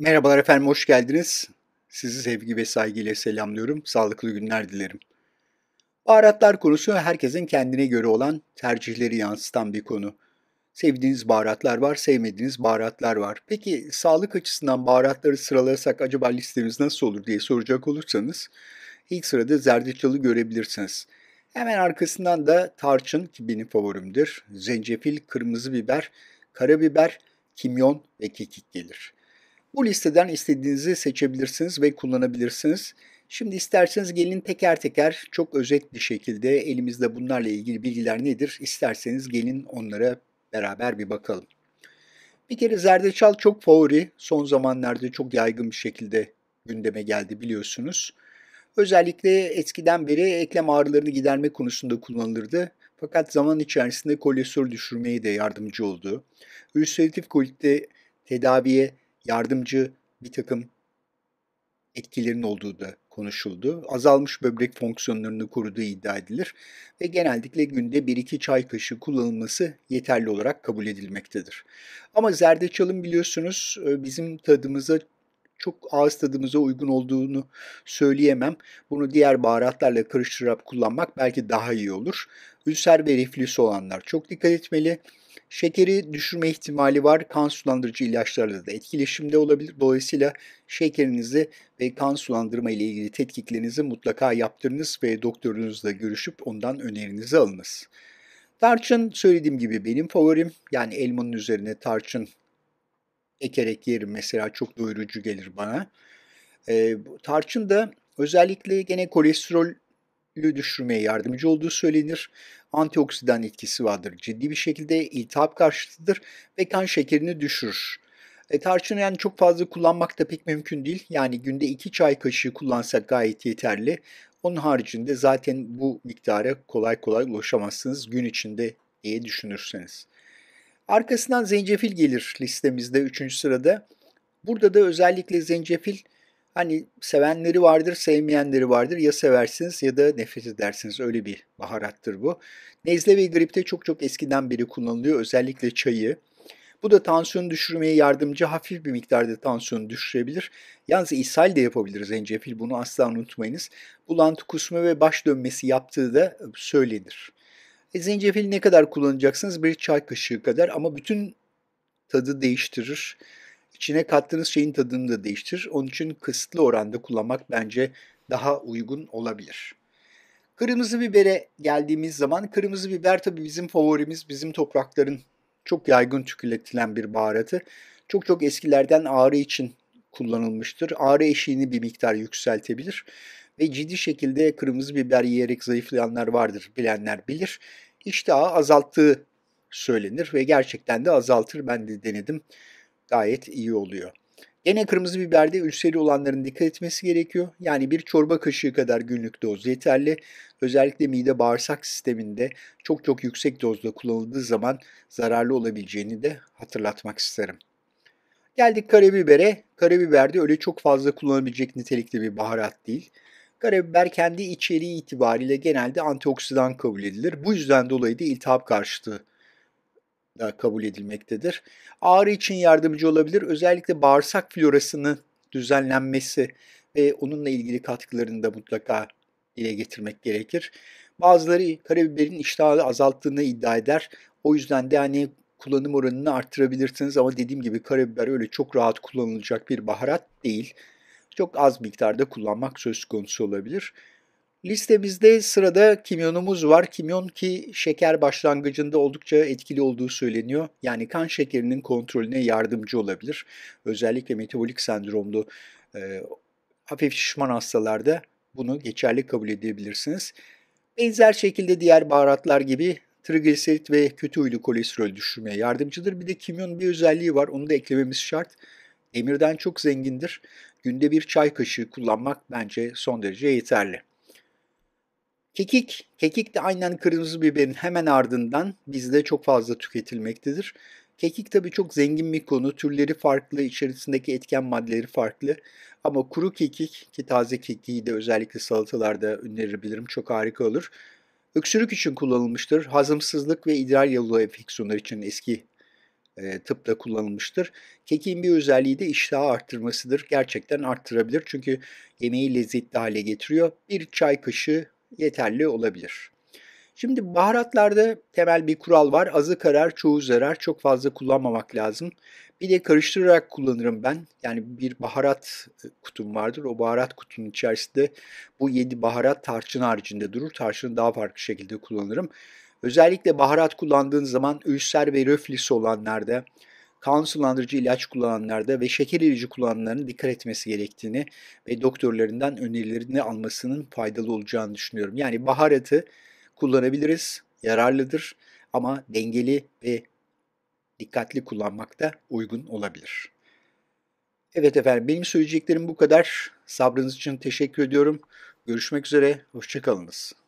Merhabalar efendim, hoş geldiniz. Sizi sevgi ve saygıyla selamlıyorum. Sağlıklı günler dilerim. Baharatlar konusu herkesin kendine göre olan tercihleri yansıtan bir konu. Sevdiğiniz baharatlar var, sevmediğiniz baharatlar var. Peki sağlık açısından baharatları sıralasak acaba listemiz nasıl olur diye soracak olursanız ilk sırada zerdeçalı görebilirsiniz. Hemen arkasından da tarçın ki benim favorimdir. Zencefil, kırmızı biber, karabiber, kimyon ve kekik gelir. Bu listeden istediğinizi seçebilirsiniz ve kullanabilirsiniz. Şimdi isterseniz gelin teker teker çok özet bir şekilde elimizde bunlarla ilgili bilgiler nedir isterseniz gelin onlara beraber bir bakalım. Bir kere zerdeçal çok favori, son zamanlarda çok yaygın bir şekilde gündeme geldi biliyorsunuz. Özellikle eskiden beri eklem ağrılarını giderme konusunda kullanılırdı. Fakat zaman içerisinde kolesterol düşürmeye de yardımcı oldu. Ülseratif kolitte tedaviye yardımcı bir takım etkilerin olduğu da konuşuldu. Azalmış böbrek fonksiyonlarını koruduğu iddia edilir ve genellikle günde 1-2 çay kaşığı kullanılması yeterli olarak kabul edilmektedir. Ama zerdeçalın biliyorsunuz e, bizim tadımıza çok ağız tadımıza uygun olduğunu söyleyemem. Bunu diğer baharatlarla karıştırarak kullanmak belki daha iyi olur. Ülser ve reflüsü olanlar çok dikkat etmeli. Şekeri düşürme ihtimali var. Kan sulandırıcı ilaçlarla da etkileşimde olabilir. Dolayısıyla şekerinizi ve kan sulandırma ile ilgili tetkiklerinizi mutlaka yaptırınız ve doktorunuzla görüşüp ondan önerinizi alınız. Tarçın söylediğim gibi benim favorim. Yani elmanın üzerine tarçın ekerek yerim mesela çok doyurucu gelir bana. E, tarçın da özellikle gene kolesterol düşürmeye yardımcı olduğu söylenir. Antioksidan etkisi vardır. Ciddi bir şekilde iltihap karşıtıdır ve kan şekerini düşürür. E, tarçını yani çok fazla kullanmak da pek mümkün değil. Yani günde 2 çay kaşığı kullansak gayet yeterli. Onun haricinde zaten bu miktara kolay kolay ulaşamazsınız gün içinde diye düşünürseniz. Arkasından zencefil gelir listemizde 3. sırada. Burada da özellikle zencefil Hani sevenleri vardır, sevmeyenleri vardır. Ya seversiniz ya da nefret edersiniz. Öyle bir baharattır bu. Nezle ve gripte çok çok eskiden beri kullanılıyor. Özellikle çayı. Bu da tansiyonu düşürmeye yardımcı hafif bir miktarda tansiyonu düşürebilir. Yalnız ishal de yapabilir zencefil bunu asla unutmayınız. Bulantı kusma ve baş dönmesi yaptığı da söylenir. E, zencefil ne kadar kullanacaksınız? Bir çay kaşığı kadar ama bütün tadı değiştirir içine kattığınız şeyin tadını da değiştirir. Onun için kısıtlı oranda kullanmak bence daha uygun olabilir. Kırmızı bibere geldiğimiz zaman kırmızı biber tabii bizim favorimiz, bizim toprakların çok yaygın tüketilen bir baharatı. Çok çok eskilerden ağrı için kullanılmıştır. Ağrı eşiğini bir miktar yükseltebilir ve ciddi şekilde kırmızı biber yiyerek zayıflayanlar vardır, bilenler bilir. İştahı azalttığı söylenir ve gerçekten de azaltır. Ben de denedim gayet iyi oluyor. Gene kırmızı biberde ülseri olanların dikkat etmesi gerekiyor. Yani bir çorba kaşığı kadar günlük doz yeterli. Özellikle mide bağırsak sisteminde çok çok yüksek dozda kullanıldığı zaman zararlı olabileceğini de hatırlatmak isterim. Geldik karabibere. Karabiber de öyle çok fazla kullanılabilecek nitelikte bir baharat değil. Karabiber kendi içeriği itibariyle genelde antioksidan kabul edilir. Bu yüzden dolayı da iltihap karşıtı da e, kabul edilmektedir. Ağrı için yardımcı olabilir. Özellikle bağırsak florasının düzenlenmesi ve onunla ilgili katkılarını da mutlaka dile getirmek gerekir. Bazıları karabiberin iştahı azalttığını iddia eder. O yüzden de hani kullanım oranını arttırabilirsiniz ama dediğim gibi karabiber öyle çok rahat kullanılacak bir baharat değil. Çok az miktarda kullanmak söz konusu olabilir. Listemizde sırada kimyonumuz var. Kimyon ki şeker başlangıcında oldukça etkili olduğu söyleniyor. Yani kan şekerinin kontrolüne yardımcı olabilir. Özellikle metabolik sendromlu e, hafif şişman hastalarda bunu geçerli kabul edebilirsiniz. Benzer şekilde diğer baharatlar gibi trigliserit ve kötü huylu kolesterol düşürmeye yardımcıdır. Bir de kimyon bir özelliği var. Onu da eklememiz şart. Demirden çok zengindir. Günde bir çay kaşığı kullanmak bence son derece yeterli. Kekik, kekik de aynen kırmızı biberin hemen ardından bizde çok fazla tüketilmektedir. Kekik tabii çok zengin bir konu. Türleri farklı, içerisindeki etken maddeleri farklı. Ama kuru kekik ki taze kekiği de özellikle salatalarda önerebilirim. Çok harika olur. Öksürük için kullanılmıştır. Hazımsızlık ve idrar yolu enfeksiyonları için eski e, tıpta kullanılmıştır. Kekin bir özelliği de iştahı arttırmasıdır. Gerçekten arttırabilir çünkü yemeği lezzetli hale getiriyor. Bir çay kaşığı yeterli olabilir. Şimdi baharatlarda temel bir kural var. Azı karar, çoğu zarar. Çok fazla kullanmamak lazım. Bir de karıştırarak kullanırım ben. Yani bir baharat e, kutum vardır. O baharat kutunun içerisinde bu 7 baharat tarçın haricinde durur. Tarçını daha farklı şekilde kullanırım. Özellikle baharat kullandığın zaman ülser ve röflisi olanlarda, kanunsulandırıcı ilaç kullananlarda ve şeker ilacı kullananların dikkat etmesi gerektiğini ve doktorlarından önerilerini almasının faydalı olacağını düşünüyorum. Yani baharatı kullanabiliriz, yararlıdır ama dengeli ve dikkatli kullanmak da uygun olabilir. Evet efendim benim söyleyeceklerim bu kadar. Sabrınız için teşekkür ediyorum. Görüşmek üzere, hoşçakalınız.